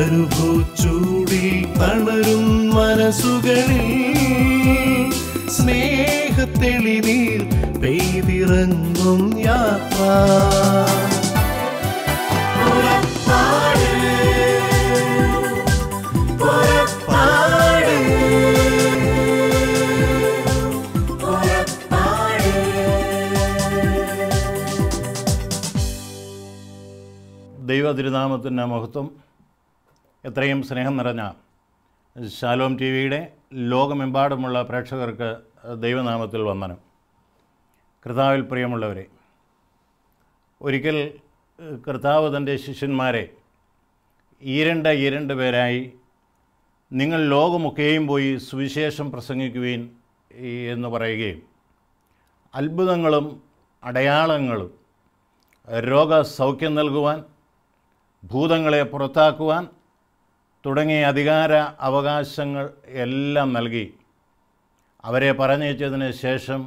മരുഭൂച്ചൂടി തണരും മനസ്സുകളിൽ സ്നേഹത്തെളിനീർ പെയ്തിറങ്ങും യാത്ര ദൈവതിരുനാമത്തിൻ്റെ മഹത്വം എത്രയും സ്നേഹം നിറഞ്ഞ ശാലോം ടി വിയുടെ ലോകമെമ്പാടുമുള്ള പ്രേക്ഷകർക്ക് ദൈവനാമത്തിൽ വന്ദനം കർത്താവിൽ പ്രിയമുള്ളവരെ ഒരിക്കൽ കർത്താവ് തൻ്റെ ശിഷ്യന്മാരെ ഈരണ്ട ഈരണ്ട് പേരായി നിങ്ങൾ ലോകമൊക്കെയും പോയി സുവിശേഷം പ്രസംഗിക്കുവീൻ എന്ന് പറയുകയും അത്ഭുതങ്ങളും അടയാളങ്ങളും രോഗസൗഖ്യം നൽകുവാൻ ഭൂതങ്ങളെ പുറത്താക്കുവാൻ തുടങ്ങിയ അധികാര അവകാശങ്ങൾ എല്ലാം നൽകി അവരെ പറഞ്ഞയച്ചതിന് ശേഷം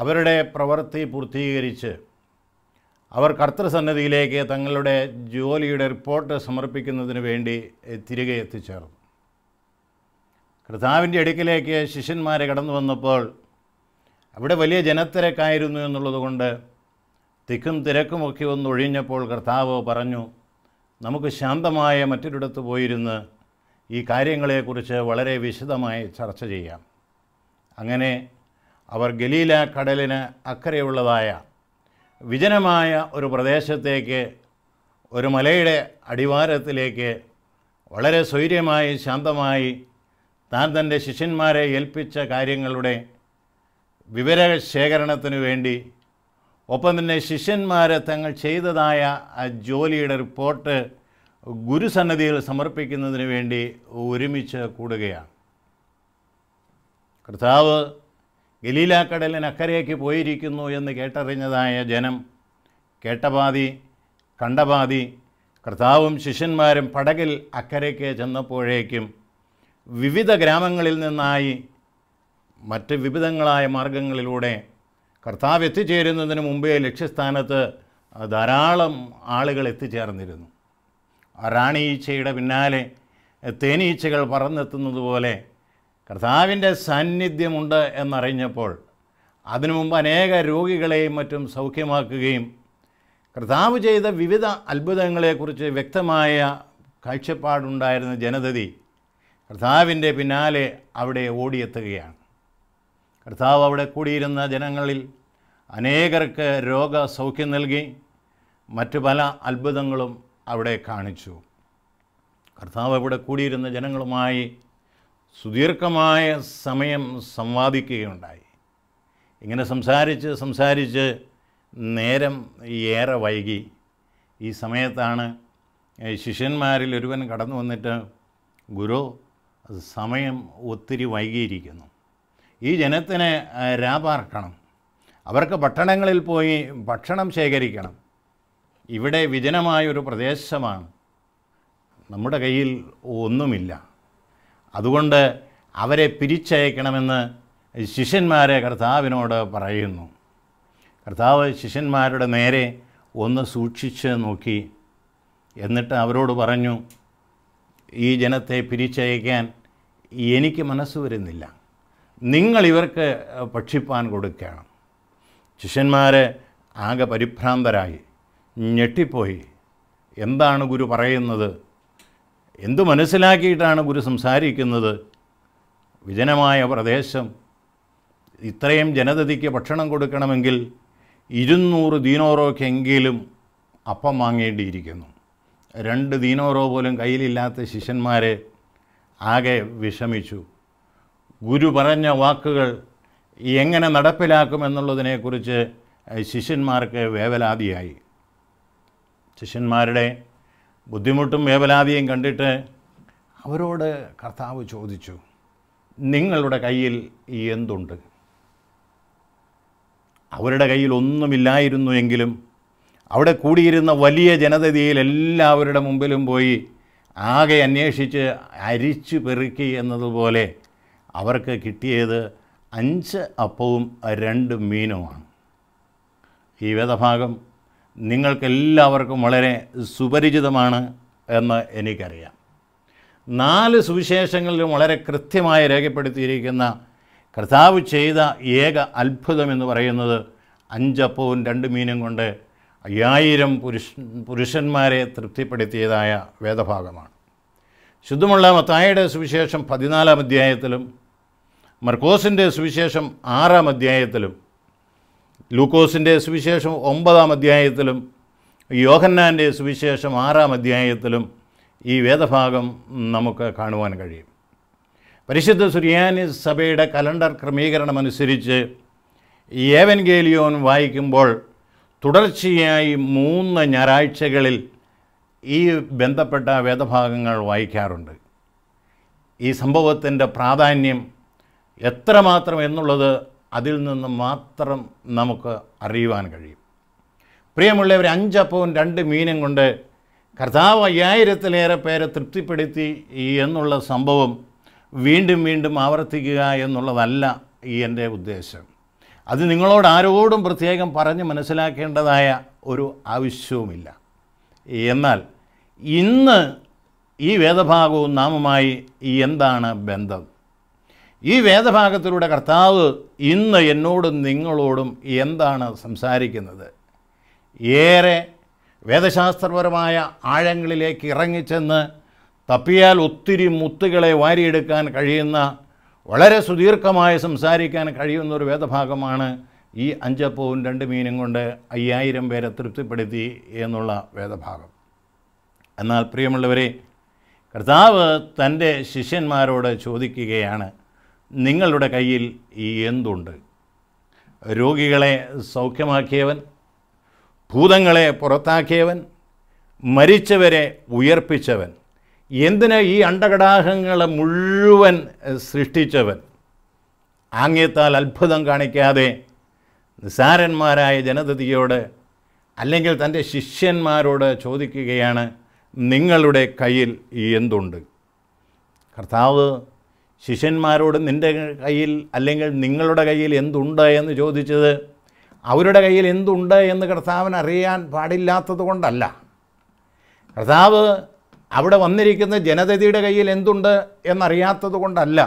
അവരുടെ പ്രവൃത്തി പൂർത്തീകരിച്ച് അവർ കർത്തൃസന്നദ്ധിയിലേക്ക് തങ്ങളുടെ ജോലിയുടെ റിപ്പോർട്ട് സമർപ്പിക്കുന്നതിന് വേണ്ടി തിരികെ എത്തിച്ചേർന്നു കർത്താവിൻ്റെ അടുക്കിലേക്ക് ശിഷ്യന്മാരെ കടന്നു വന്നപ്പോൾ അവിടെ വലിയ ജനത്തിരക്കായിരുന്നു എന്നുള്ളതുകൊണ്ട് തിക്കും തിരക്കുമൊക്കെ ഒന്ന് ഒഴിഞ്ഞപ്പോൾ കർത്താവ് പറഞ്ഞു നമുക്ക് ശാന്തമായ മറ്റൊരിടത്ത് പോയിരുന്ന് ഈ കാര്യങ്ങളെക്കുറിച്ച് വളരെ വിശദമായി ചർച്ച ചെയ്യാം അങ്ങനെ അവർ ഗലീല കടലിന് അക്കരെയുള്ളതായ വിജനമായ ഒരു പ്രദേശത്തേക്ക് ഒരു മലയുടെ അടിവാരത്തിലേക്ക് വളരെ സ്വൈര്യമായി ശാന്തമായി താൻ തൻ്റെ ശിഷ്യന്മാരെ ഏൽപ്പിച്ച കാര്യങ്ങളുടെ വിവരശേഖരണത്തിനു വേണ്ടി ഒപ്പം തന്നെ ശിഷ്യന്മാർ തങ്ങൾ ചെയ്തതായ ആ ജോലിയുടെ റിപ്പോർട്ട് ഗുരുസന്നദ്ധിയിൽ സമർപ്പിക്കുന്നതിന് വേണ്ടി ഒരുമിച്ച് കൂടുകയാണ് കർത്താവ് ഗലീലാക്കടലിനക്കരയ്ക്ക് പോയിരിക്കുന്നു എന്ന് കേട്ടറിഞ്ഞതായ ജനം കേട്ടപാതി കണ്ടപാതി കർത്താവും ശിഷ്യന്മാരും പടകിൽ അക്കരയ്ക്ക് ചെന്നപ്പോഴേക്കും വിവിധ ഗ്രാമങ്ങളിൽ നിന്നായി മറ്റ് വിവിധങ്ങളായ മാർഗങ്ങളിലൂടെ കർത്താവ് എത്തിച്ചേരുന്നതിന് മുമ്പേ ലക്ഷ്യസ്ഥാനത്ത് ധാരാളം ആളുകൾ എത്തിച്ചേർന്നിരുന്നു റാണിയീച്ചയുടെ പിന്നാലെ തേനീച്ചകൾ പറന്നെത്തുന്നത് പോലെ കർത്താവിൻ്റെ സാന്നിധ്യമുണ്ട് എന്നറിഞ്ഞപ്പോൾ അതിനു മുമ്പ് അനേക രോഗികളെയും മറ്റും സൗഖ്യമാക്കുകയും കർത്താവ് ചെയ്ത വിവിധ അത്ഭുതങ്ങളെക്കുറിച്ച് വ്യക്തമായ കാഴ്ചപ്പാടുണ്ടായിരുന്ന ജനതതി കർത്താവിൻ്റെ പിന്നാലെ അവിടെ ഓടിയെത്തുകയാണ് കർത്താവ് അവിടെ കൂടിയിരുന്ന ജനങ്ങളിൽ അനേകർക്ക് രോഗസൗഖ്യം നൽകി മറ്റു പല അത്ഭുതങ്ങളും അവിടെ കാണിച്ചു കർത്താവ് ഇവിടെ കൂടിയിരുന്ന ജനങ്ങളുമായി സുദീർഘമായ സമയം സംവാദിക്കുകയുണ്ടായി ഇങ്ങനെ സംസാരിച്ച് സംസാരിച്ച് നേരം ഏറെ വൈകി ഈ സമയത്താണ് ശിഷ്യന്മാരിൽ ഒരുവൻ കടന്നു വന്നിട്ട് ഗുരു സമയം ഒത്തിരി വൈകിയിരിക്കുന്നു ഈ ജനത്തിനെ രാപാർക്കണം അവർക്ക് പട്ടണങ്ങളിൽ പോയി ഭക്ഷണം ശേഖരിക്കണം ഇവിടെ വിജനമായൊരു പ്രദേശമാണ് നമ്മുടെ കയ്യിൽ ഒന്നുമില്ല അതുകൊണ്ട് അവരെ പിരിച്ചയക്കണമെന്ന് ശിഷ്യന്മാരെ കർത്താവിനോട് പറയുന്നു കർത്താവ് ശിഷ്യന്മാരുടെ നേരെ ഒന്ന് സൂക്ഷിച്ച് നോക്കി എന്നിട്ട് അവരോട് പറഞ്ഞു ഈ ജനത്തെ പിരിച്ചയക്കാൻ എനിക്ക് മനസ്സ് വരുന്നില്ല നിങ്ങൾ ഇവർക്ക് ഭക്ഷിപ്പാൻ കൊടുക്കണം ശിഷ്യന്മാരെ ആകെ പരിഭ്രാന്തരായി ഞെട്ടിപ്പോയി എന്താണ് ഗുരു പറയുന്നത് എന്തു മനസ്സിലാക്കിയിട്ടാണ് ഗുരു സംസാരിക്കുന്നത് വിജനമായ പ്രദേശം ഇത്രയും ജനതതിക്ക് ഭക്ഷണം കൊടുക്കണമെങ്കിൽ ഇരുന്നൂറ് ദീനോറോക്കെങ്കിലും അപ്പം വാങ്ങേണ്ടിയിരിക്കുന്നു രണ്ട് ദീനോറോ പോലും കയ്യിലില്ലാത്ത ശിഷ്യന്മാരെ ആകെ വിഷമിച്ചു ഗുരു പറഞ്ഞ വാക്കുകൾ എങ്ങനെ നടപ്പിലാക്കുമെന്നുള്ളതിനെക്കുറിച്ച് ശിഷ്യന്മാർക്ക് വേവലാതിയായി ശിഷ്യന്മാരുടെ ബുദ്ധിമുട്ടും വേവലാതിയും കണ്ടിട്ട് അവരോട് കർത്താവ് ചോദിച്ചു നിങ്ങളുടെ കയ്യിൽ എന്തുണ്ട് അവരുടെ കയ്യിൽ ഒന്നുമില്ലായിരുന്നു എങ്കിലും അവിടെ കൂടിയിരുന്ന വലിയ ജനതയിൽ എല്ലാവരുടെ മുമ്പിലും പോയി ആകെ അന്വേഷിച്ച് അരിച്ചു പെറുക്കി എന്നതുപോലെ അവർക്ക് കിട്ടിയത് അഞ്ച് അപ്പവും രണ്ട് മീനുമാണ് ഈ വേദഭാഗം നിങ്ങൾക്കെല്ലാവർക്കും വളരെ സുപരിചിതമാണ് എന്ന് എനിക്കറിയാം നാല് സുവിശേഷങ്ങളിലും വളരെ കൃത്യമായി രേഖപ്പെടുത്തിയിരിക്കുന്ന കർത്താവ് ചെയ്ത ഏക അത്ഭുതം എന്ന് പറയുന്നത് അഞ്ചപ്പവും രണ്ട് മീനും കൊണ്ട് അയ്യായിരം പുരുഷ പുരുഷന്മാരെ തൃപ്തിപ്പെടുത്തിയതായ വേദഭാഗമാണ് ശുദ്ധമുള്ള മത്തായുടെ സുവിശേഷം പതിനാലാം അധ്യായത്തിലും മർക്കോസിൻ്റെ സുവിശേഷം ആറാം അധ്യായത്തിലും ലൂക്കോസിൻ്റെ സുവിശേഷം ഒമ്പതാം അധ്യായത്തിലും യോഹന്നാൻ്റെ സുവിശേഷം ആറാം അധ്യായത്തിലും ഈ വേദഭാഗം നമുക്ക് കാണുവാൻ കഴിയും പരിശുദ്ധ സുറിയാനി സഭയുടെ കലണ്ടർ ക്രമീകരണമനുസരിച്ച് ഗേലിയോൻ വായിക്കുമ്പോൾ തുടർച്ചയായി മൂന്ന് ഞായറാഴ്ചകളിൽ ഈ ബന്ധപ്പെട്ട വേദഭാഗങ്ങൾ വായിക്കാറുണ്ട് ഈ സംഭവത്തിൻ്റെ പ്രാധാന്യം എത്രമാത്രം എന്നുള്ളത് അതിൽ നിന്ന് മാത്രം നമുക്ക് അറിയുവാൻ കഴിയും പ്രിയമുള്ളവർ അഞ്ചപ്പവും രണ്ട് മീനും കൊണ്ട് കർത്താവ് അയ്യായിരത്തിലേറെ പേരെ തൃപ്തിപ്പെടുത്തി എന്നുള്ള സംഭവം വീണ്ടും വീണ്ടും ആവർത്തിക്കുക എന്നുള്ളതല്ല ഈ എൻ്റെ ഉദ്ദേശം അത് നിങ്ങളോട് ആരോടും പ്രത്യേകം പറഞ്ഞ് മനസ്സിലാക്കേണ്ടതായ ഒരു ആവശ്യവുമില്ല എന്നാൽ ഇന്ന് ഈ വേദഭാഗവും നാമുമായി എന്താണ് ബന്ധം ഈ വേദഭാഗത്തിലൂടെ കർത്താവ് ഇന്ന് എന്നോടും നിങ്ങളോടും എന്താണ് സംസാരിക്കുന്നത് ഏറെ വേദശാസ്ത്രപരമായ ആഴങ്ങളിലേക്ക് ഇറങ്ങിച്ചെന്ന് തപ്പിയാൽ ഒത്തിരി മുത്തുകളെ വാരിയെടുക്കാൻ കഴിയുന്ന വളരെ സുദീർഘമായി സംസാരിക്കാൻ കഴിയുന്ന ഒരു വേദഭാഗമാണ് ഈ അഞ്ചപ്പവും രണ്ട് മീനും കൊണ്ട് അയ്യായിരം പേരെ തൃപ്തിപ്പെടുത്തി എന്നുള്ള വേദഭാഗം എന്നാൽ പ്രിയമുള്ളവരെ കർത്താവ് തൻ്റെ ശിഷ്യന്മാരോട് ചോദിക്കുകയാണ് നിങ്ങളുടെ കയ്യിൽ എന്തുണ്ട് രോഗികളെ സൗഖ്യമാക്കിയവൻ ഭൂതങ്ങളെ പുറത്താക്കിയവൻ മരിച്ചവരെ ഉയർപ്പിച്ചവൻ എന്തിന് ഈ അണ്ടകടാഹങ്ങളെ മുഴുവൻ സൃഷ്ടിച്ചവൻ ആംഗ്യത്താൽ അത്ഭുതം കാണിക്കാതെ നിസാരന്മാരായ ജനതയോട് അല്ലെങ്കിൽ തൻ്റെ ശിഷ്യന്മാരോട് ചോദിക്കുകയാണ് നിങ്ങളുടെ കയ്യിൽ എന്തുണ്ട് കർത്താവ് ശിഷ്യന്മാരോട് നിൻ്റെ കയ്യിൽ അല്ലെങ്കിൽ നിങ്ങളുടെ കയ്യിൽ എന്തുണ്ട് എന്ന് ചോദിച്ചത് അവരുടെ കയ്യിൽ എന്തുണ്ട് എന്ന് കർത്താവൻ അറിയാൻ പാടില്ലാത്തത് കൊണ്ടല്ല കർത്താവ് അവിടെ വന്നിരിക്കുന്ന ജനതയുടെ കയ്യിൽ എന്തുണ്ട് എന്നറിയാത്തത് കൊണ്ടല്ല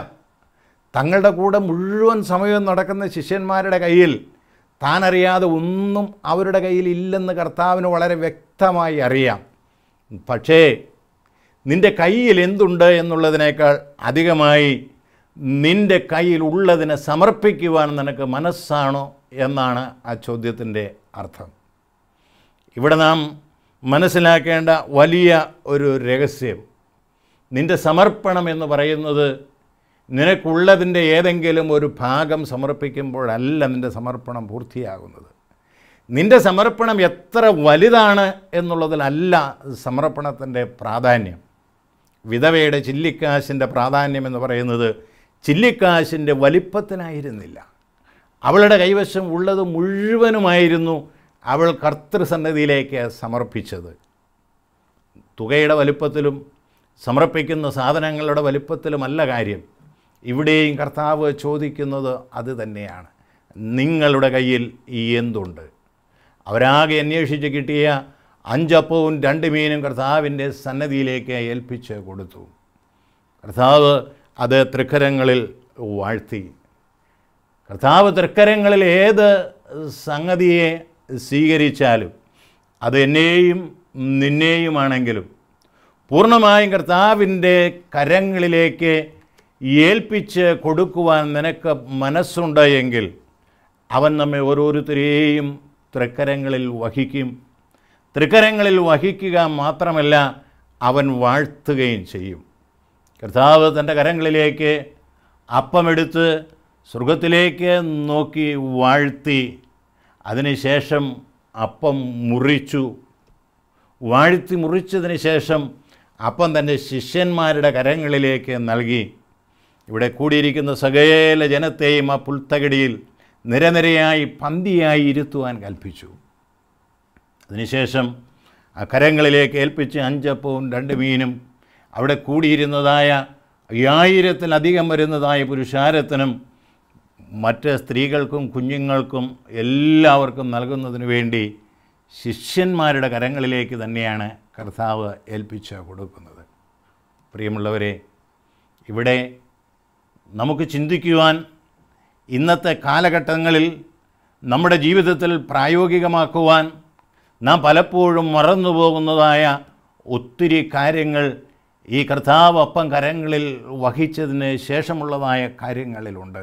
തങ്ങളുടെ കൂടെ മുഴുവൻ സമയവും നടക്കുന്ന ശിഷ്യന്മാരുടെ കയ്യിൽ താനറിയാതെ ഒന്നും അവരുടെ കയ്യിൽ ഇല്ലെന്ന് കർത്താവിന് വളരെ വ്യക്തമായി അറിയാം പക്ഷേ നിൻ്റെ കയ്യിൽ എന്തുണ്ട് എന്നുള്ളതിനേക്കാൾ അധികമായി നിൻ്റെ കയ്യിൽ ഉള്ളതിനെ സമർപ്പിക്കുവാൻ നിനക്ക് മനസ്സാണോ എന്നാണ് ആ ചോദ്യത്തിൻ്റെ അർത്ഥം ഇവിടെ നാം മനസ്സിലാക്കേണ്ട വലിയ ഒരു രഹസ്യം നിൻ്റെ സമർപ്പണം എന്ന് പറയുന്നത് നിനക്കുള്ളതിൻ്റെ ഏതെങ്കിലും ഒരു ഭാഗം സമർപ്പിക്കുമ്പോഴല്ല നിൻ്റെ സമർപ്പണം പൂർത്തിയാകുന്നത് നിൻ്റെ സമർപ്പണം എത്ര വലുതാണ് എന്നുള്ളതിലല്ല സമർപ്പണത്തിൻ്റെ പ്രാധാന്യം വിധവയുടെ ചില്ലിക്കാശിൻ്റെ പ്രാധാന്യം എന്ന് പറയുന്നത് ചില്ലിക്കാശിൻ്റെ വലിപ്പത്തിനായിരുന്നില്ല അവളുടെ കൈവശം ഉള്ളത് മുഴുവനുമായിരുന്നു അവൾ കർത്തൃസന്നതിയിലേക്ക് സമർപ്പിച്ചത് തുകയുടെ വലിപ്പത്തിലും സമർപ്പിക്കുന്ന സാധനങ്ങളുടെ വലിപ്പത്തിലുമല്ല കാര്യം ഇവിടെയും കർത്താവ് ചോദിക്കുന്നത് അത് തന്നെയാണ് നിങ്ങളുടെ കയ്യിൽ ഈ എന്തുണ്ട് അവരാകെ അന്വേഷിച്ച് കിട്ടിയ അഞ്ചപ്പവും രണ്ട് മീനും കർത്താവിൻ്റെ സന്നദ്ധിയിലേക്ക് ഏൽപ്പിച്ച് കൊടുത്തു കർത്താവ് അത് തൃക്കരങ്ങളിൽ വാഴ്ത്തി കർത്താവ് തൃക്കരങ്ങളിൽ ഏത് സംഗതിയെ സ്വീകരിച്ചാലും അത് എന്നെയും നിന്നെയുമാണെങ്കിലും പൂർണ്ണമായും കർത്താവിൻ്റെ കരങ്ങളിലേക്ക് ഏൽപ്പിച്ച് കൊടുക്കുവാൻ നിനക്ക് മനസ്സുണ്ടെങ്കിൽ അവൻ നമ്മെ ഓരോരുത്തരെയും തൃക്കരങ്ങളിൽ വഹിക്കും തൃക്കരങ്ങളിൽ വഹിക്കുക മാത്രമല്ല അവൻ വാഴ്ത്തുകയും ചെയ്യും കർത്താവ് തൻ്റെ കരങ്ങളിലേക്ക് അപ്പമെടുത്ത് സ്വർഗത്തിലേക്ക് നോക്കി വാഴ്ത്തി അതിനുശേഷം അപ്പം മുറിച്ചു വാഴ്ത്തി മുറിച്ചതിന് ശേഷം അപ്പം തൻ്റെ ശിഷ്യന്മാരുടെ കരങ്ങളിലേക്ക് നൽകി ഇവിടെ കൂടിയിരിക്കുന്ന സകേല ജനത്തെയും ആ പുൽത്തകടിയിൽ നിരനിരയായി പന്തിയായി ഇരുത്തുവാൻ കൽപ്പിച്ചു അതിനുശേഷം അക്കരങ്ങളിലേക്ക് ഏൽപ്പിച്ച് അഞ്ചപ്പവും രണ്ട് മീനും അവിടെ കൂടിയിരുന്നതായ അയ്യായിരത്തിലധികം വരുന്നതായ പുരുഷാരത്തിനും മറ്റ് സ്ത്രീകൾക്കും കുഞ്ഞുങ്ങൾക്കും എല്ലാവർക്കും നൽകുന്നതിന് വേണ്ടി ശിഷ്യന്മാരുടെ കരങ്ങളിലേക്ക് തന്നെയാണ് കർത്താവ് ഏൽപ്പിച്ച് കൊടുക്കുന്നത് പ്രിയമുള്ളവരെ ഇവിടെ നമുക്ക് ചിന്തിക്കുവാൻ ഇന്നത്തെ കാലഘട്ടങ്ങളിൽ നമ്മുടെ ജീവിതത്തിൽ പ്രായോഗികമാക്കുവാൻ നാം പലപ്പോഴും മറന്നുപോകുന്നതായ ഒത്തിരി കാര്യങ്ങൾ ഈ കർത്താവ് അപ്പം കരങ്ങളിൽ വഹിച്ചതിന് ശേഷമുള്ളതായ കാര്യങ്ങളിലുണ്ട്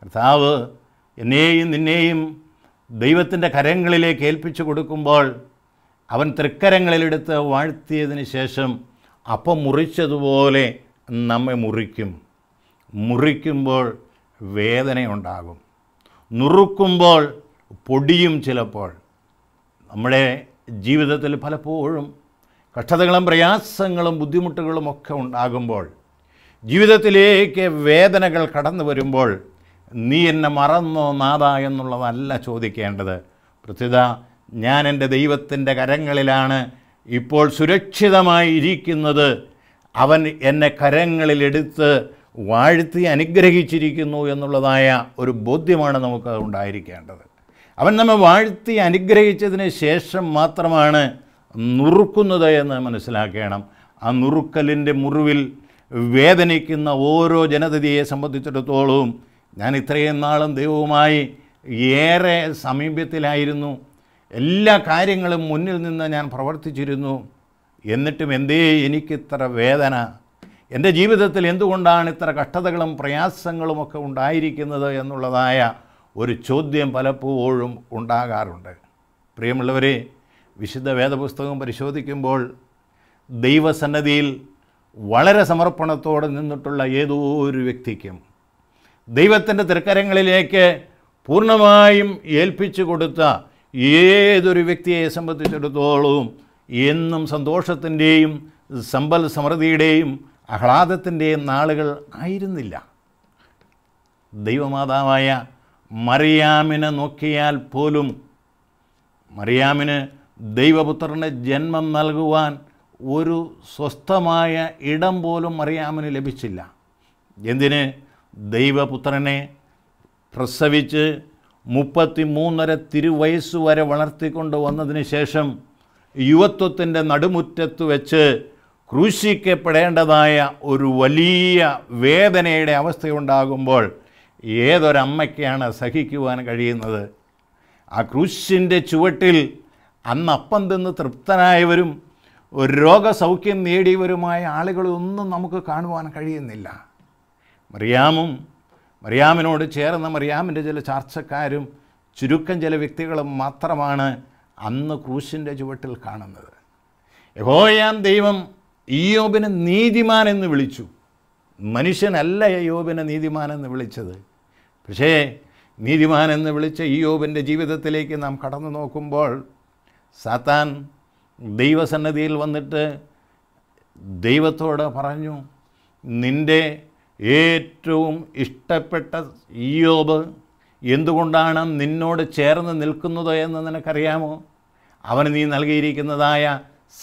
കർത്താവ് എന്നെയും നിന്നെയും ദൈവത്തിൻ്റെ കരങ്ങളിലേക്ക് ഏൽപ്പിച്ചു കൊടുക്കുമ്പോൾ അവൻ തൃക്കരങ്ങളിലെടുത്ത് വാഴ്ത്തിയതിന് ശേഷം അപ്പം മുറിച്ചതുപോലെ നമ്മെ മുറിക്കും മുറിക്കുമ്പോൾ വേദനയുണ്ടാകും നുറുക്കുമ്പോൾ പൊടിയും ചിലപ്പോൾ നമ്മുടെ ജീവിതത്തിൽ പലപ്പോഴും കഷ്ടതകളും പ്രയാസങ്ങളും ബുദ്ധിമുട്ടുകളും ഒക്കെ ഉണ്ടാകുമ്പോൾ ജീവിതത്തിലേക്ക് വേദനകൾ കടന്നു വരുമ്പോൾ നീ എന്നെ മറന്നോ നാഥ എന്നുള്ളതല്ല ചോദിക്കേണ്ടത് പ്രത്യുത ഞാൻ എൻ്റെ ദൈവത്തിൻ്റെ കരങ്ങളിലാണ് ഇപ്പോൾ സുരക്ഷിതമായി ഇരിക്കുന്നത് അവൻ എന്നെ കരങ്ങളിലെടുത്ത് വാഴ്ത്തി അനുഗ്രഹിച്ചിരിക്കുന്നു എന്നുള്ളതായ ഒരു ബോധ്യമാണ് നമുക്ക് ഉണ്ടായിരിക്കേണ്ടത് അവൻ നമ്മെ വാഴ്ത്തി അനുഗ്രഹിച്ചതിന് ശേഷം മാത്രമാണ് നുറുക്കുന്നത് എന്ന് മനസ്സിലാക്കണം ആ നുറുക്കലിൻ്റെ മുറിവിൽ വേദനിക്കുന്ന ഓരോ ജനതയെ സംബന്ധിച്ചിടത്തോളവും ഞാൻ ഇത്രയും നാളും ദൈവവുമായി ഏറെ സമീപത്തിലായിരുന്നു എല്ലാ കാര്യങ്ങളും മുന്നിൽ നിന്ന് ഞാൻ പ്രവർത്തിച്ചിരുന്നു എന്നിട്ടും എന്തേ എനിക്കിത്ര വേദന എൻ്റെ ജീവിതത്തിൽ എന്തുകൊണ്ടാണ് ഇത്ര കഷ്ടതകളും പ്രയാസങ്ങളുമൊക്കെ ഉണ്ടായിരിക്കുന്നത് എന്നുള്ളതായ ഒരു ചോദ്യം പലപ്പോഴും ഉണ്ടാകാറുണ്ട് പ്രിയമുള്ളവരെ വിശുദ്ധ വേദപുസ്തകം പരിശോധിക്കുമ്പോൾ ദൈവസന്നദ്ധിയിൽ വളരെ സമർപ്പണത്തോടെ നിന്നിട്ടുള്ള ഏതോ ഒരു വ്യക്തിക്കും ദൈവത്തിൻ്റെ തൃക്കരങ്ങളിലേക്ക് പൂർണ്ണമായും ഏൽപ്പിച്ചു കൊടുത്ത ഏതൊരു വ്യക്തിയെ സംബന്ധിച്ചിടത്തോളവും എന്നും സന്തോഷത്തിൻ്റെയും സമ്പൽ സമൃദ്ധിയുടെയും ആഹ്ലാദത്തിൻ്റെയും നാളുകൾ ആയിരുന്നില്ല ദൈവമാതാവായ മറിയാമിനെ നോക്കിയാൽ പോലും മറിയാമിന് ദൈവപുത്രന് ജന്മം നൽകുവാൻ ഒരു സ്വസ്ഥമായ ഇടം പോലും മറിയാമിന് ലഭിച്ചില്ല എന്തിന് ദൈവപുത്രനെ പ്രസവിച്ച് മുപ്പത്തി മൂന്നര തിരുവയസ്സ് വരെ വളർത്തിക്കൊണ്ട് വന്നതിന് ശേഷം യുവത്വത്തിൻ്റെ നടുമുറ്റത്ത് വെച്ച് ക്രൂശിക്കപ്പെടേണ്ടതായ ഒരു വലിയ വേദനയുടെ അവസ്ഥയുണ്ടാകുമ്പോൾ ഏതൊരമ്മയ്ക്കാണ് സഹിക്കുവാൻ കഴിയുന്നത് ആ ക്രൂശിൻ്റെ ചുവട്ടിൽ അന്നപ്പം തിന്ന് തൃപ്തനായവരും ഒരു രോഗസൗഖ്യം നേടിയവരുമായ ആളുകളൊന്നും നമുക്ക് കാണുവാൻ കഴിയുന്നില്ല മറിയാമും മറിയാമിനോട് ചേർന്ന മറിയാമിൻ്റെ ചില ചാർച്ചക്കാരും ചുരുക്കം ചില വ്യക്തികളും മാത്രമാണ് അന്ന് ക്രൂശിൻ്റെ ചുവട്ടിൽ കാണുന്നത് യഹോയാൻ ദൈവം ഈയോബിനെ നീതിമാൻ എന്ന് വിളിച്ചു മനുഷ്യനല്ല യോബിനെ നീതിമാൻ എന്ന് വിളിച്ചത് പക്ഷേ നീതിമാൻ എന്ന് വിളിച്ച ഈയോബിൻ്റെ ജീവിതത്തിലേക്ക് നാം കടന്നു നോക്കുമ്പോൾ സാത്താൻ ദൈവസന്നദ്ധിയിൽ വന്നിട്ട് ദൈവത്തോട് പറഞ്ഞു നിൻ്റെ ഏറ്റവും ഇഷ്ടപ്പെട്ട ഈയോബ് എന്തുകൊണ്ടാണ് നിന്നോട് ചേർന്ന് നിൽക്കുന്നത് എന്ന് നിനക്കറിയാമോ അവന് നീ നൽകിയിരിക്കുന്നതായ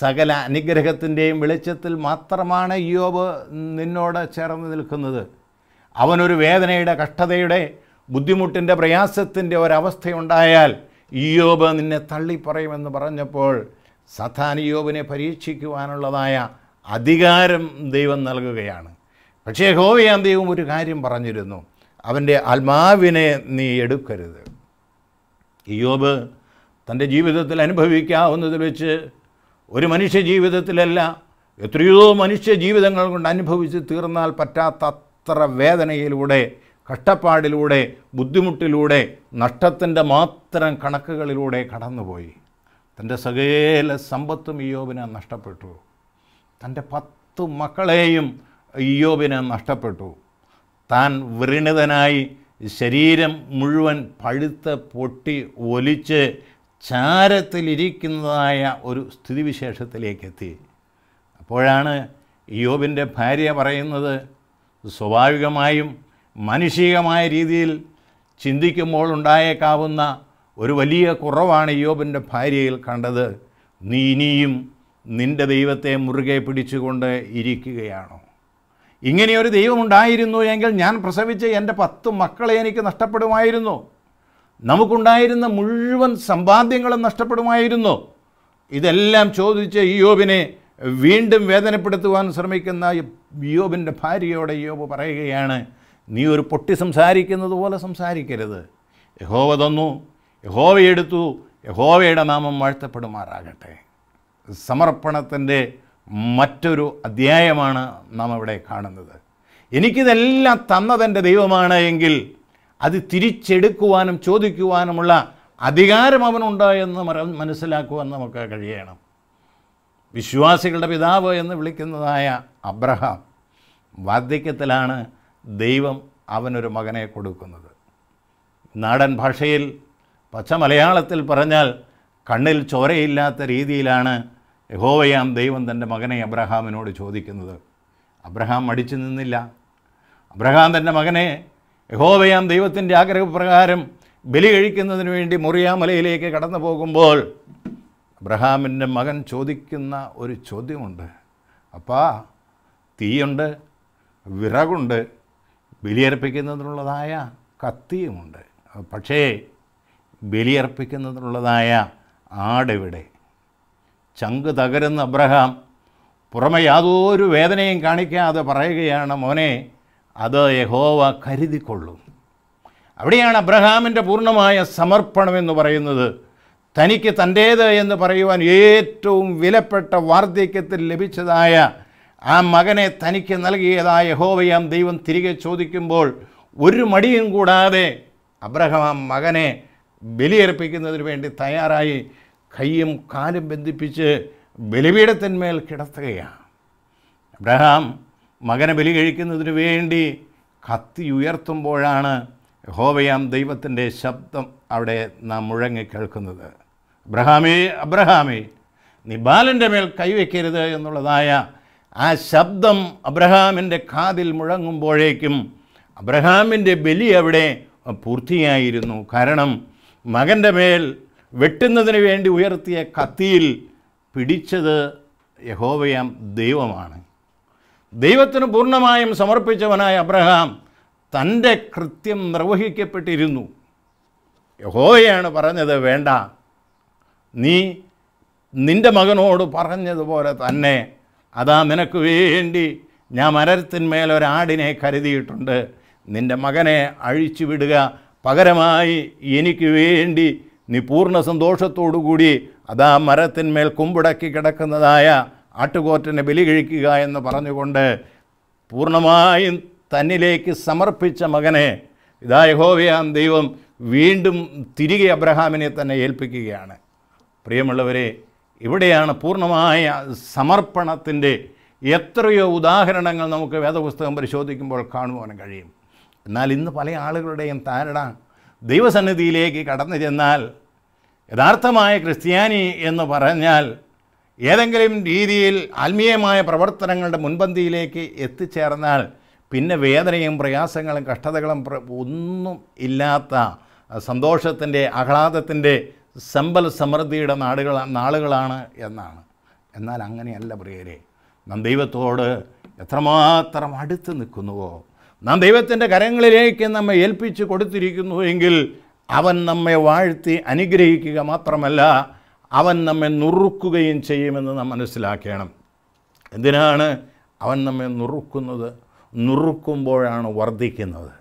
സകല അനുഗ്രഹത്തിൻ്റെയും വെളിച്ചത്തിൽ മാത്രമാണ് യോബ് നിന്നോട് ചേർന്ന് നിൽക്കുന്നത് അവനൊരു വേദനയുടെ കഷ്ടതയുടെ ബുദ്ധിമുട്ടിൻ്റെ പ്രയാസത്തിൻ്റെ ഒരവസ്ഥയുണ്ടായാൽ ഈയോബ് നിന്നെ തള്ളിപ്പറയുമെന്ന് പറഞ്ഞപ്പോൾ സഥാൻ ഈയോബിനെ പരീക്ഷിക്കുവാനുള്ളതായ അധികാരം ദൈവം നൽകുകയാണ് പക്ഷേ ഹോവിയാം ദൈവം ഒരു കാര്യം പറഞ്ഞിരുന്നു അവൻ്റെ ആത്മാവിനെ നീ എടുക്കരുത് ഈയോബ് തൻ്റെ ജീവിതത്തിൽ അനുഭവിക്കാവുന്നതിൽ വെച്ച് ഒരു മനുഷ്യ ജീവിതത്തിലല്ല എത്രയോ മനുഷ്യ ജീവിതങ്ങൾ കൊണ്ട് അനുഭവിച്ച് തീർന്നാൽ പറ്റാത്ത അത്ര വേദനയിലൂടെ കഷ്ടപ്പാടിലൂടെ ബുദ്ധിമുട്ടിലൂടെ നഷ്ടത്തിൻ്റെ മാത്രം കണക്കുകളിലൂടെ കടന്നുപോയി തൻ്റെ സകേല സമ്പത്തും ഇയോബിനെ നഷ്ടപ്പെട്ടു തൻ്റെ പത്ത് മക്കളെയും ഇയോബിനെ നഷ്ടപ്പെട്ടു താൻ വൃണിതനായി ശരീരം മുഴുവൻ പഴുത്ത് പൊട്ടി ഒലിച്ച് ചാരത്തിലിരിക്കുന്നതായ ഒരു സ്ഥിതിവിശേഷത്തിലേക്കെത്തി അപ്പോഴാണ് യോബിൻ്റെ ഭാര്യ പറയുന്നത് സ്വാഭാവികമായും മാനുഷികമായ രീതിയിൽ ചിന്തിക്കുമ്പോൾ ഉണ്ടായേക്കാവുന്ന ഒരു വലിയ കുറവാണ് യോബിൻ്റെ ഭാര്യയിൽ കണ്ടത് നീ ഇനിയും നിൻ്റെ ദൈവത്തെ മുറുകെ പിടിച്ചുകൊണ്ട് ഇരിക്കുകയാണോ ഇങ്ങനെയൊരു ദൈവമുണ്ടായിരുന്നു എങ്കിൽ ഞാൻ പ്രസവിച്ച എൻ്റെ പത്ത് മക്കളെ എനിക്ക് നഷ്ടപ്പെടുമായിരുന്നു നമുക്കുണ്ടായിരുന്ന മുഴുവൻ സമ്പാദ്യങ്ങളും നഷ്ടപ്പെടുമായിരുന്നു ഇതെല്ലാം ചോദിച്ച് ഈ യോബിനെ വീണ്ടും വേദനപ്പെടുത്തുവാൻ ശ്രമിക്കുന്ന യോബിൻ്റെ ഭാര്യയോട് യോബ് പറയുകയാണ് നീ ഒരു പൊട്ടി സംസാരിക്കുന്നത് പോലെ സംസാരിക്കരുത് യഹോവ തന്നു യഹോവയെടുത്തു യഹോവയുടെ നാമം വാഴ്ത്തപ്പെടുമാറാകട്ടെ സമർപ്പണത്തിൻ്റെ മറ്റൊരു അധ്യായമാണ് നാം അവിടെ കാണുന്നത് എനിക്കിതെല്ലാം തന്നതെൻ്റെ ദൈവമാണ് എങ്കിൽ അത് തിരിച്ചെടുക്കുവാനും ചോദിക്കുവാനുമുള്ള അധികാരം അവനുണ്ടോ എന്ന് മനസ്സിലാക്കുവാൻ നമുക്ക് കഴിയണം വിശ്വാസികളുടെ പിതാവ് എന്ന് വിളിക്കുന്നതായ അബ്രഹാം വാർദ്ധക്യത്തിലാണ് ദൈവം അവനൊരു മകനെ കൊടുക്കുന്നത് നാടൻ ഭാഷയിൽ പച്ച മലയാളത്തിൽ പറഞ്ഞാൽ കണ്ണിൽ ചോരയില്ലാത്ത രീതിയിലാണ് യഹോവയാം ദൈവം തൻ്റെ മകനെ അബ്രഹാമിനോട് ചോദിക്കുന്നത് അബ്രഹാം മടിച്ചു നിന്നില്ല അബ്രഹാം തൻ്റെ മകനെ യഹോവയാം ദൈവത്തിൻ്റെ ആഗ്രഹപ്രകാരം ബലി കഴിക്കുന്നതിന് വേണ്ടി മുറിയാമലയിലേക്ക് കടന്നു പോകുമ്പോൾ അബ്രഹാമിൻ്റെ മകൻ ചോദിക്കുന്ന ഒരു ചോദ്യമുണ്ട് അപ്പാ തീയുണ്ട് വിറകുണ്ട് ബലിയർപ്പിക്കുന്നതിനുള്ളതായ കത്തിയുമുണ്ട് പക്ഷേ ബലിയർപ്പിക്കുന്നതിനുള്ളതായ ആടെവിടെ ചങ്ക് തകരുന്ന അബ്രഹാം പുറമെ യാതൊരു വേദനയും കാണിക്കാതെ പറയുകയാണ് മോനെ അത് യഹോവ കരുതിക്കൊള്ളും അവിടെയാണ് അബ്രഹാമിൻ്റെ പൂർണ്ണമായ സമർപ്പണമെന്ന് പറയുന്നത് തനിക്ക് തൻ്റേത് എന്ന് പറയുവാൻ ഏറ്റവും വിലപ്പെട്ട വാർദ്ധക്യത്തിൽ ലഭിച്ചതായ ആ മകനെ തനിക്ക് നൽകിയതായ യഹോവയാം ദൈവം തിരികെ ചോദിക്കുമ്പോൾ ഒരു മടിയും കൂടാതെ അബ്രഹാം മകനെ ബലിയർപ്പിക്കുന്നതിന് വേണ്ടി തയ്യാറായി കൈയും കാലും ബന്ധിപ്പിച്ച് ബലിപീഠത്തിന്മേൽ കിടത്തുകയാണ് അബ്രഹാം മകനെ ബലി കഴിക്കുന്നതിന് വേണ്ടി കത്തി ഉയർത്തുമ്പോഴാണ് ഹോവയാം ദൈവത്തിൻ്റെ ശബ്ദം അവിടെ നാം മുഴങ്ങി കേൾക്കുന്നത് അബ്രഹാമേ അബ്രഹാമേ നീ ബാലൻ്റെ മേൽ കൈവയ്ക്കരുത് എന്നുള്ളതായ ആ ശബ്ദം അബ്രഹാമിൻ്റെ കാതിൽ മുഴങ്ങുമ്പോഴേക്കും അബ്രഹാമിൻ്റെ ബലി അവിടെ പൂർത്തിയായിരുന്നു കാരണം മകൻ്റെ മേൽ വെട്ടുന്നതിന് വേണ്ടി ഉയർത്തിയ കത്തിയിൽ പിടിച്ചത് യഹോവയാം ദൈവമാണ് ദൈവത്തിന് പൂർണ്ണമായും സമർപ്പിച്ചവനായ അബ്രഹാം തൻ്റെ കൃത്യം നിർവഹിക്കപ്പെട്ടിരുന്നു യഹോവയാണ് പറഞ്ഞത് വേണ്ട നീ നിൻ്റെ മകനോട് പറഞ്ഞതുപോലെ തന്നെ അതാ നിനക്ക് വേണ്ടി ഞാൻ മരത്തിന്മേലൊരാടിനെ കരുതിയിട്ടുണ്ട് നിൻ്റെ മകനെ അഴിച്ചു വിടുക പകരമായി എനിക്ക് വേണ്ടി നീ പൂർണ്ണ സന്തോഷത്തോടു കൂടി അതാ മരത്തിന്മേൽ കുമ്പടക്കി കിടക്കുന്നതായ ആട്ടുകോറ്റനെ ബലി കഴിക്കുക എന്ന് പറഞ്ഞുകൊണ്ട് പൂർണ്ണമായും തന്നിലേക്ക് സമർപ്പിച്ച മകനെ ഇതാ യഹോവയാം ദൈവം വീണ്ടും തിരികെ അബ്രഹാമിനെ തന്നെ ഏൽപ്പിക്കുകയാണ് പ്രിയമുള്ളവരെ ഇവിടെയാണ് പൂർണ്ണമായ സമർപ്പണത്തിൻ്റെ എത്രയോ ഉദാഹരണങ്ങൾ നമുക്ക് വേദപുസ്തകം പരിശോധിക്കുമ്പോൾ കാണുവാനും കഴിയും എന്നാൽ ഇന്ന് പല ആളുകളുടെയും താരട ദൈവസന്നിധിയിലേക്ക് കടന്നു ചെന്നാൽ യഥാർത്ഥമായ ക്രിസ്ത്യാനി എന്ന് പറഞ്ഞാൽ ഏതെങ്കിലും രീതിയിൽ ആത്മീയമായ പ്രവർത്തനങ്ങളുടെ മുൻപന്തിയിലേക്ക് എത്തിച്ചേർന്നാൽ പിന്നെ വേദനയും പ്രയാസങ്ങളും കഷ്ടതകളും ഒന്നും ഇല്ലാത്ത സന്തോഷത്തിൻ്റെ ആഹ്ലാദത്തിൻ്റെ സമ്പൽ സമൃദ്ധിയുടെ നാടുകൾ നാളുകളാണ് എന്നാണ് എന്നാൽ അങ്ങനെയല്ല പ്രിയരെ നാം ദൈവത്തോട് എത്രമാത്രം അടുത്ത് നിൽക്കുന്നുവോ നാം ദൈവത്തിൻ്റെ കരങ്ങളിലേക്ക് നമ്മെ ഏൽപ്പിച്ച് കൊടുത്തിരിക്കുന്നു എങ്കിൽ അവൻ നമ്മെ വാഴ്ത്തി അനുഗ്രഹിക്കുക മാത്രമല്ല അവൻ നമ്മെ നുറുക്കുകയും ചെയ്യുമെന്ന് നാം മനസ്സിലാക്കണം എന്തിനാണ് അവൻ നമ്മെ നുറുക്കുന്നത് നുറുക്കുമ്പോഴാണ് വർദ്ധിക്കുന്നത്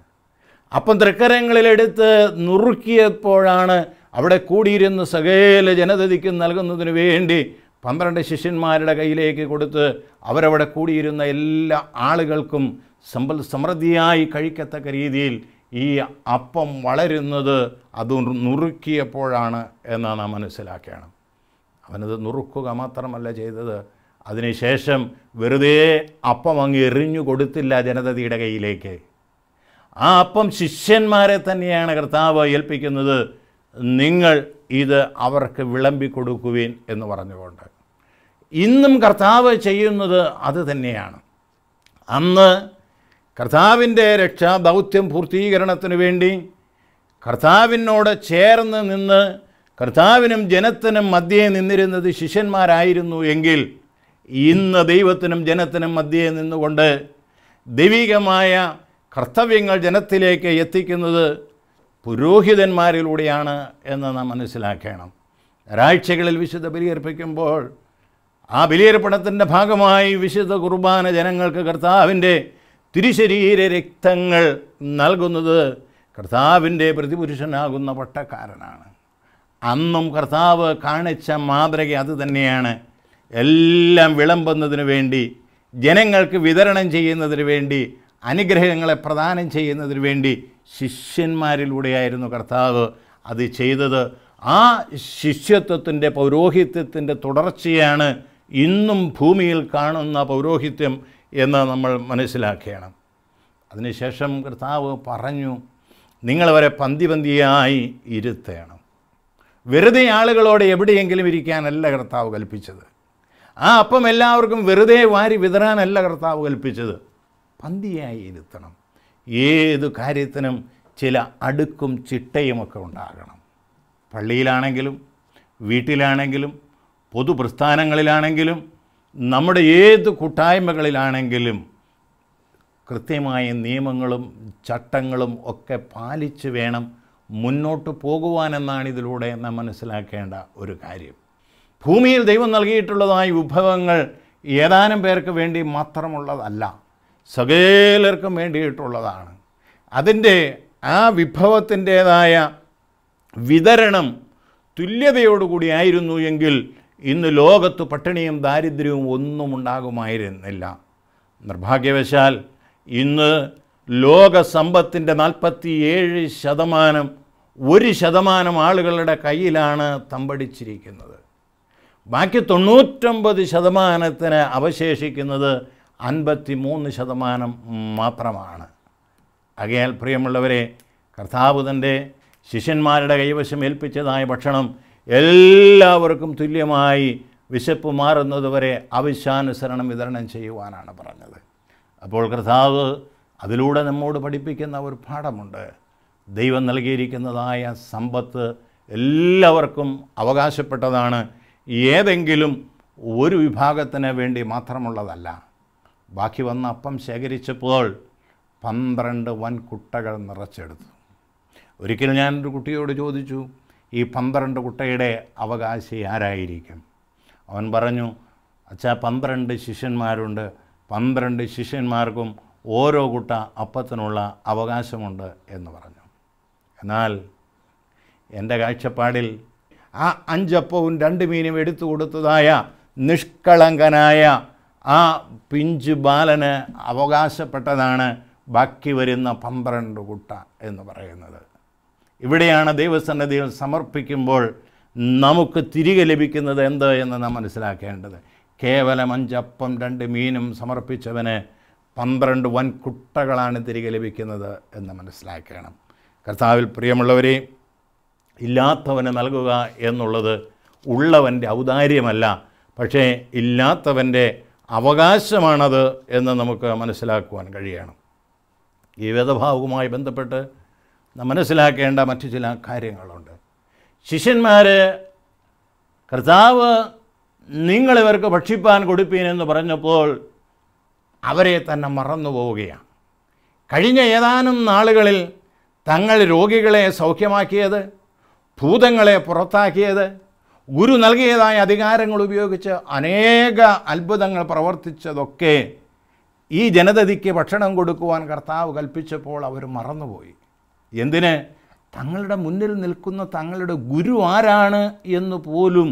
അപ്പം തൃക്കരങ്ങളിലെടുത്ത് നുറുക്കിയപ്പോഴാണ് അവിടെ കൂടിയിരുന്ന് സകേല ജനതയ്ക്ക് നൽകുന്നതിന് വേണ്ടി പന്ത്രണ്ട് ശിഷ്യന്മാരുടെ കയ്യിലേക്ക് കൊടുത്ത് അവരവിടെ കൂടിയിരുന്ന എല്ലാ ആളുകൾക്കും സമ്പൽ സമൃദ്ധിയായി കഴിക്കത്തക്ക രീതിയിൽ ഈ അപ്പം വളരുന്നത് അത് നുറുക്കിയപ്പോഴാണ് എന്ന് നാം മനസ്സിലാക്കണം അവനത് നുറുക്കുക മാത്രമല്ല ചെയ്തത് അതിനുശേഷം വെറുതെ അപ്പം അങ്ങ് എറിഞ്ഞു കൊടുത്തില്ല ജനതയുടെ കയ്യിലേക്ക് ആ അപ്പം ശിഷ്യന്മാരെ തന്നെയാണ് കർത്താവ് ഏൽപ്പിക്കുന്നത് നിങ്ങൾ ഇത് അവർക്ക് വിളമ്പിക്കൊടുക്കുവീൻ എന്ന് പറഞ്ഞുകൊണ്ട് ഇന്നും കർത്താവ് ചെയ്യുന്നത് അത് തന്നെയാണ് അന്ന് കർത്താവിൻ്റെ രക്ഷാ ദൗത്യം പൂർത്തീകരണത്തിന് വേണ്ടി കർത്താവിനോട് ചേർന്ന് നിന്ന് കർത്താവിനും ജനത്തിനും മധ്യേ നിന്നിരുന്നത് ശിഷ്യന്മാരായിരുന്നു എങ്കിൽ ഇന്ന് ദൈവത്തിനും ജനത്തിനും മധ്യേ നിന്നുകൊണ്ട് ദൈവികമായ കർത്തവ്യങ്ങൾ ജനത്തിലേക്ക് എത്തിക്കുന്നത് പുരോഹിതന്മാരിലൂടെയാണ് എന്ന് നാം മനസ്സിലാക്കണം ഒരാഴ്ചകളിൽ വിശുദ്ധ ബലിയർപ്പിക്കുമ്പോൾ ആ ബലിയർപ്പണത്തിൻ്റെ ഭാഗമായി വിശുദ്ധ കുർബാന ജനങ്ങൾക്ക് കർത്താവിൻ്റെ തിരുശരീര രക്തങ്ങൾ നൽകുന്നത് കർത്താവിൻ്റെ പ്രതിപുരുഷനാകുന്ന വട്ടക്കാരനാണ് അന്നും കർത്താവ് കാണിച്ച മാതൃക അത് തന്നെയാണ് എല്ലാം വിളമ്പുന്നതിന് വേണ്ടി ജനങ്ങൾക്ക് വിതരണം ചെയ്യുന്നതിന് വേണ്ടി അനുഗ്രഹങ്ങളെ പ്രദാനം ചെയ്യുന്നതിന് വേണ്ടി ശിഷ്യന്മാരിലൂടെയായിരുന്നു കർത്താവ് അത് ചെയ്തത് ആ ശിഷ്യത്വത്തിൻ്റെ പൗരോഹിത്യത്തിൻ്റെ തുടർച്ചയാണ് ഇന്നും ഭൂമിയിൽ കാണുന്ന പൗരോഹിത്യം എന്ന് നമ്മൾ മനസ്സിലാക്കുകയാണ് അതിനുശേഷം കർത്താവ് പറഞ്ഞു നിങ്ങളവരെ പന്തി പന്തിയായി ഇരുത്തണം വെറുതെ ആളുകളോട് എവിടെയെങ്കിലും ഇരിക്കാനല്ല കർത്താവ് കൽപ്പിച്ചത് ആ അപ്പം എല്ലാവർക്കും വെറുതെ വാരി വിതറാനല്ല കർത്താവ് കൽപ്പിച്ചത് പന്തിയായിരുത്തണം ഏത് കാര്യത്തിനും ചില അടുക്കും ചിട്ടയുമൊക്കെ ഉണ്ടാകണം പള്ളിയിലാണെങ്കിലും വീട്ടിലാണെങ്കിലും പൊതുപ്രസ്ഥാനങ്ങളിലാണെങ്കിലും നമ്മുടെ ഏത് കൂട്ടായ്മകളിലാണെങ്കിലും കൃത്യമായ നിയമങ്ങളും ചട്ടങ്ങളും ഒക്കെ പാലിച്ച് വേണം മുന്നോട്ട് പോകുവാനെന്നാണ് ഇതിലൂടെ നാം മനസ്സിലാക്കേണ്ട ഒരു കാര്യം ഭൂമിയിൽ ദൈവം നൽകിയിട്ടുള്ളതായ വിഭവങ്ങൾ ഏതാനും പേർക്ക് വേണ്ടി മാത്രമുള്ളതല്ല സകലർക്കും വേണ്ടിയിട്ടുള്ളതാണ് അതിൻ്റെ ആ വിഭവത്തിൻ്റേതായ വിതരണം തുല്യതയോടുകൂടി ആയിരുന്നു എങ്കിൽ ഇന്ന് ലോകത്ത് പട്ടിണിയും ദാരിദ്ര്യവും ഒന്നും ഉണ്ടാകുമായിരുന്നില്ല നിർഭാഗ്യവശാൽ ഇന്ന് ലോക സമ്പത്തിൻ്റെ നാൽപ്പത്തിയേഴ് ശതമാനം ഒരു ശതമാനം ആളുകളുടെ കയ്യിലാണ് തമ്പടിച്ചിരിക്കുന്നത് ബാക്കി തൊണ്ണൂറ്റൊമ്പത് ശതമാനത്തിന് അവശേഷിക്കുന്നത് അൻപത്തി മൂന്ന് ശതമാനം മാത്രമാണ് അകയാൽ പ്രിയമുള്ളവരെ കർത്താവ് തൻ്റെ ശിഷ്യന്മാരുടെ കൈവശം ഏൽപ്പിച്ചതായ ഭക്ഷണം എല്ലാവർക്കും തുല്യമായി വിശപ്പ് മാറുന്നതുവരെ അവിശ്വാനുസരണം വിതരണം ചെയ്യുവാനാണ് പറഞ്ഞത് അപ്പോൾ കർത്താവ് അതിലൂടെ നമ്മോട് പഠിപ്പിക്കുന്ന ഒരു പാഠമുണ്ട് ദൈവം നൽകിയിരിക്കുന്നതായ സമ്പത്ത് എല്ലാവർക്കും അവകാശപ്പെട്ടതാണ് ഏതെങ്കിലും ഒരു വിഭാഗത്തിന് വേണ്ടി മാത്രമുള്ളതല്ല ബാക്കി വന്ന അപ്പം ശേഖരിച്ചപ്പോൾ പന്ത്രണ്ട് വൻ കുട്ടകൾ നിറച്ചെടുത്തു ഒരിക്കൽ ഞാനൊരു കുട്ടിയോട് ചോദിച്ചു ഈ പന്ത്രണ്ട് കുട്ടയുടെ അവകാശി ആരായിരിക്കും അവൻ പറഞ്ഞു അച്ഛാ പന്ത്രണ്ട് ശിഷ്യന്മാരുണ്ട് പന്ത്രണ്ട് ശിഷ്യന്മാർക്കും ഓരോ കുട്ട അപ്പത്തിനുള്ള അവകാശമുണ്ട് എന്ന് പറഞ്ഞു എന്നാൽ എൻ്റെ കാഴ്ചപ്പാടിൽ ആ അഞ്ചപ്പവും രണ്ട് മീനും എടുത്തു കൊടുത്തതായ നിഷ്കളങ്കനായ ആ പിഞ്ചു ബാലന് അവകാശപ്പെട്ടതാണ് ബാക്കി വരുന്ന പന്ത്രണ്ട് കുട്ട എന്ന് പറയുന്നത് ഇവിടെയാണ് ദൈവസന്നിധിയിൽ സമർപ്പിക്കുമ്പോൾ നമുക്ക് തിരികെ ലഭിക്കുന്നത് എന്ത് എന്ന് നാം മനസ്സിലാക്കേണ്ടത് കേവലം അഞ്ചപ്പം രണ്ട് മീനും സമർപ്പിച്ചവന് പന്ത്രണ്ട് വൻ കുട്ടകളാണ് തിരികെ ലഭിക്കുന്നത് എന്ന് മനസ്സിലാക്കണം കർത്താവിൽ പ്രിയമുള്ളവരെ ഇല്ലാത്തവന് നൽകുക എന്നുള്ളത് ഉള്ളവൻ്റെ ഔദാര്യമല്ല പക്ഷേ ഇല്ലാത്തവൻ്റെ അവകാശമാണത് എന്ന് നമുക്ക് മനസ്സിലാക്കുവാൻ കഴിയണം ഈ വേദഭാവവുമായി ബന്ധപ്പെട്ട് മനസ്സിലാക്കേണ്ട മറ്റു ചില കാര്യങ്ങളുണ്ട് ശിഷ്യന്മാർ കർത്താവ് നിങ്ങളിവർക്ക് ഭക്ഷിപ്പാൻ കൊടുപ്പീനെന്ന് പറഞ്ഞപ്പോൾ അവരെ തന്നെ മറന്നു പോവുകയാണ് കഴിഞ്ഞ ഏതാനും നാളുകളിൽ തങ്ങൾ രോഗികളെ സൗഖ്യമാക്കിയത് ഭൂതങ്ങളെ പുറത്താക്കിയത് ഗുരു നൽകിയതായ അധികാരങ്ങൾ ഉപയോഗിച്ച് അനേക അത്ഭുതങ്ങൾ പ്രവർത്തിച്ചതൊക്കെ ഈ ജനതതിക്ക് ഭക്ഷണം കൊടുക്കുവാൻ കർത്താവ് കൽപ്പിച്ചപ്പോൾ അവർ മറന്നുപോയി എന്തിന് തങ്ങളുടെ മുന്നിൽ നിൽക്കുന്ന തങ്ങളുടെ ഗുരു ആരാണ് എന്ന് പോലും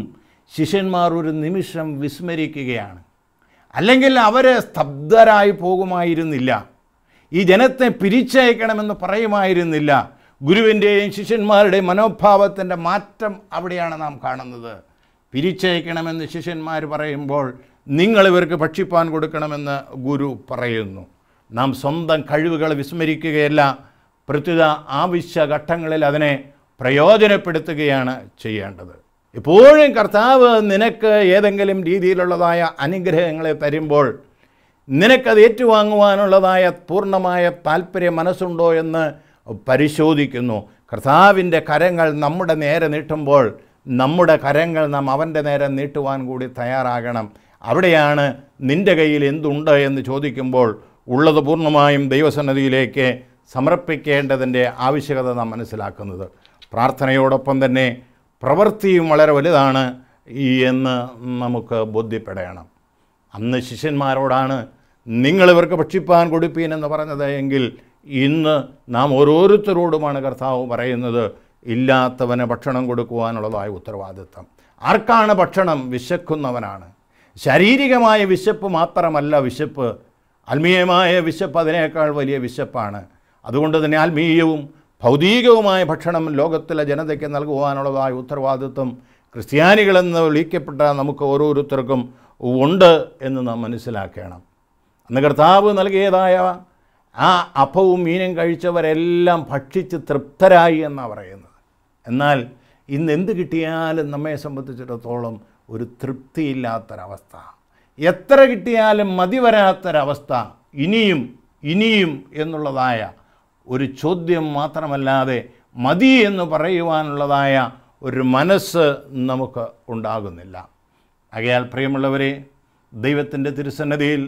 ശിഷ്യന്മാർ ഒരു നിമിഷം വിസ്മരിക്കുകയാണ് അല്ലെങ്കിൽ അവർ സ്തബ്ധരായി പോകുമായിരുന്നില്ല ഈ ജനത്തെ പിരിച്ചയക്കണമെന്ന് പറയുമായിരുന്നില്ല ഗുരുവിൻ്റെയും ശിഷ്യന്മാരുടെയും മനോഭാവത്തിൻ്റെ മാറ്റം അവിടെയാണ് നാം കാണുന്നത് പിരിച്ചയക്കണമെന്ന് ശിഷ്യന്മാർ പറയുമ്പോൾ നിങ്ങൾ ഇവർക്ക് ഭക്ഷിപ്പാൻ കൊടുക്കണമെന്ന് ഗുരു പറയുന്നു നാം സ്വന്തം കഴിവുകൾ വിസ്മരിക്കുകയല്ല പ്രത്യുത ആവശ്യ ഘട്ടങ്ങളിൽ അതിനെ പ്രയോജനപ്പെടുത്തുകയാണ് ചെയ്യേണ്ടത് എപ്പോഴും കർത്താവ് നിനക്ക് ഏതെങ്കിലും രീതിയിലുള്ളതായ അനുഗ്രഹങ്ങളെ തരുമ്പോൾ നിനക്കത് ഏറ്റുവാങ്ങുവാനുള്ളതായ പൂർണ്ണമായ താല്പര്യ മനസ്സുണ്ടോ എന്ന് പരിശോധിക്കുന്നു കർത്താവിൻ്റെ കരങ്ങൾ നമ്മുടെ നേരെ നീട്ടുമ്പോൾ നമ്മുടെ കരങ്ങൾ നാം അവൻ്റെ നേരെ നീട്ടുവാൻ കൂടി തയ്യാറാകണം അവിടെയാണ് നിൻ്റെ കയ്യിൽ എന്തുണ്ട് എന്ന് ചോദിക്കുമ്പോൾ ഉള്ളത് പൂർണ്ണമായും ദൈവസന്നതിയിലേക്ക് സമർപ്പിക്കേണ്ടതിൻ്റെ ആവശ്യകത നാം മനസ്സിലാക്കുന്നത് പ്രാർത്ഥനയോടൊപ്പം തന്നെ പ്രവൃത്തിയും വളരെ വലുതാണ് ഈ എന്ന് നമുക്ക് ബോധ്യപ്പെടണം അന്ന് ശിഷ്യന്മാരോടാണ് നിങ്ങളിവർക്ക് ഭക്ഷിപ്പാൻ കൊടുപ്പീൻ എന്ന് പറഞ്ഞത് എങ്കിൽ ഇന്ന് നാം ഓരോരുത്തരോടുമാണ് കർത്താവ് പറയുന്നത് ഇല്ലാത്തവന് ഭക്ഷണം കൊടുക്കുവാനുള്ളതായ ഉത്തരവാദിത്തം ആർക്കാണ് ഭക്ഷണം വിശക്കുന്നവനാണ് ശാരീരികമായ വിശപ്പ് മാത്രമല്ല വിശപ്പ് ആത്മീയമായ വിശപ്പ് അതിനേക്കാൾ വലിയ വിശപ്പാണ് അതുകൊണ്ട് തന്നെ ആത്മീയവും ഭൗതികവുമായ ഭക്ഷണം ലോകത്തിലെ ജനതയ്ക്ക് നൽകുവാനുള്ളതായ ഉത്തരവാദിത്വം ക്രിസ്ത്യാനികളെന്ന് വിളിക്കപ്പെട്ട നമുക്ക് ഓരോരുത്തർക്കും ഉണ്ട് എന്ന് നാം മനസ്സിലാക്കണം അന്ന് കർത്താവ് നൽകിയതായ ആ അപ്പവും മീനും കഴിച്ചവരെല്ലാം ഭക്ഷിച്ച് തൃപ്തരായി എന്നാണ് പറയുന്നത് എന്നാൽ ഇന്ന് എന്ത് കിട്ടിയാലും നമ്മെ സംബന്ധിച്ചിടത്തോളം ഒരു തൃപ്തിയില്ലാത്തൊരവസ്ഥ എത്ര കിട്ടിയാലും മതി വരാത്തൊരവസ്ഥ ഇനിയും ഇനിയും എന്നുള്ളതായ ഒരു ചോദ്യം മാത്രമല്ലാതെ മതി എന്ന് പറയുവാനുള്ളതായ ഒരു മനസ്സ് നമുക്ക് ഉണ്ടാകുന്നില്ല അകയാൽ പ്രിയമുള്ളവരെ ദൈവത്തിൻ്റെ തിരുസന്നതിയിൽ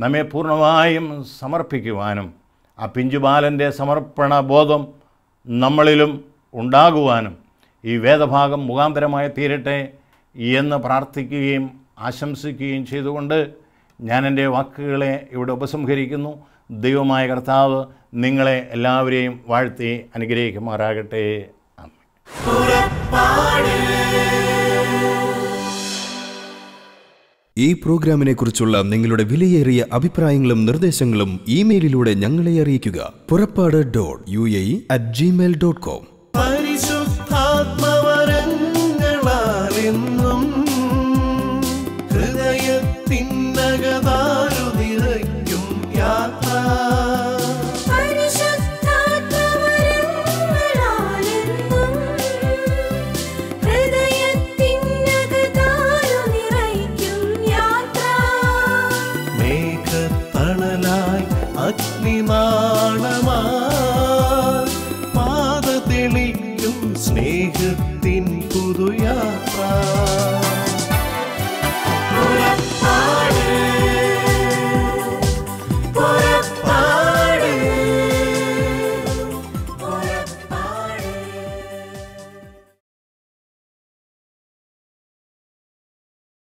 നമ്മെ പൂർണ്ണമായും സമർപ്പിക്കുവാനും ആ പിഞ്ചുബാലൻ്റെ സമർപ്പണ ബോധം നമ്മളിലും ഉണ്ടാകുവാനും ഈ വേദഭാഗം മുഖാന്തരമായി തീരട്ടെ എന്ന് പ്രാർത്ഥിക്കുകയും ആശംസിക്കുകയും ചെയ്തുകൊണ്ട് ഞാൻ എൻ്റെ വാക്കുകളെ ഇവിടെ ഉപസംഹരിക്കുന്നു ദൈവമായ കർത്താവ് നിങ്ങളെ എല്ലാവരെയും വാഴ്ത്തി അനുഗ്രഹിക്കുമാറാകട്ടെ അമ്മ ഈ പ്രോഗ്രാമിനെക്കുറിച്ചുള്ള നിങ്ങളുടെ വിലയേറിയ അഭിപ്രായങ്ങളും നിർദ്ദേശങ്ങളും ഇമെയിലിലൂടെ ഞങ്ങളെ അറിയിക്കുക പുറപ്പാട് dot U A at Gmail dot com